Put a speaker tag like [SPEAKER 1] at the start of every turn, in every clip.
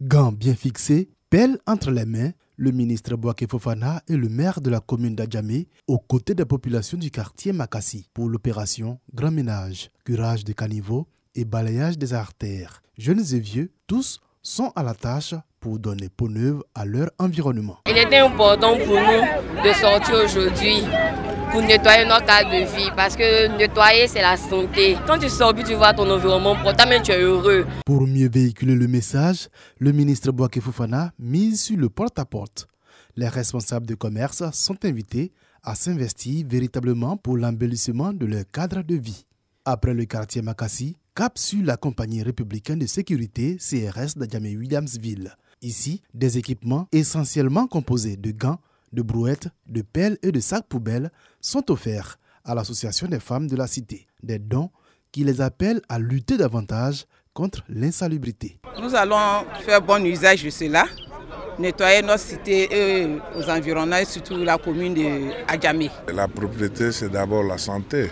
[SPEAKER 1] Gants bien fixés, pelle entre les mains, le ministre Boake Fofana et le maire de la commune d'Adjamé aux côtés des populations du quartier Makassi pour l'opération Grand Ménage, curage des caniveaux et balayage des artères. Jeunes et vieux, tous sont à la tâche pour donner peau neuve à leur environnement.
[SPEAKER 2] Il était important pour nous de sortir aujourd'hui pour nettoyer notre cadre de vie. Parce que nettoyer, c'est la santé. Quand tu sors, tu vois ton environnement propre, tu es heureux.
[SPEAKER 1] Pour mieux véhiculer le message, le ministre Boaké Fufana mise sur le porte-à-porte. Les responsables de commerce sont invités à s'investir véritablement pour l'embellissement de leur cadre de vie. Après le quartier Makassi, cap sur la compagnie républicaine de sécurité CRS d'Adjamé Williamsville. Ici, des équipements essentiellement composés de gants, de brouettes, de pelles et de sacs poubelles sont offerts à l'Association des femmes de la cité. Des dons qui les appellent à lutter davantage contre l'insalubrité.
[SPEAKER 3] Nous allons faire bon usage de cela, nettoyer notre cité et aux environnements, et surtout la commune de Adjami.
[SPEAKER 4] La propriété, c'est d'abord la santé.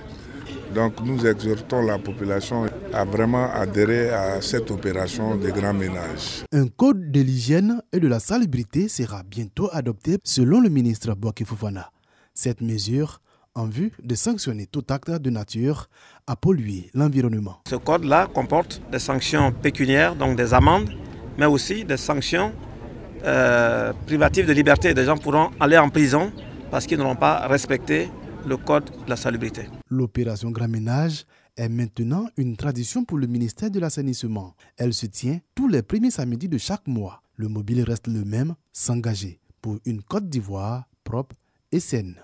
[SPEAKER 4] Donc nous exhortons la population a vraiment adhéré à cette opération de grand ménage.
[SPEAKER 1] Un code de l'hygiène et de la salubrité sera bientôt adopté selon le ministre Boaké Fofana. Cette mesure en vue de sanctionner tout acte de nature à polluer l'environnement.
[SPEAKER 5] Ce code-là comporte des sanctions pécuniaires, donc des amendes, mais aussi des sanctions euh, privatives de liberté. Des gens pourront aller en prison parce qu'ils n'auront pas respecté le code de la salubrité.
[SPEAKER 1] L'opération Grand Ménage est maintenant une tradition pour le ministère de l'assainissement. Elle se tient tous les premiers samedis de chaque mois. Le mobile reste le même, s'engager pour une Côte d'Ivoire propre et saine.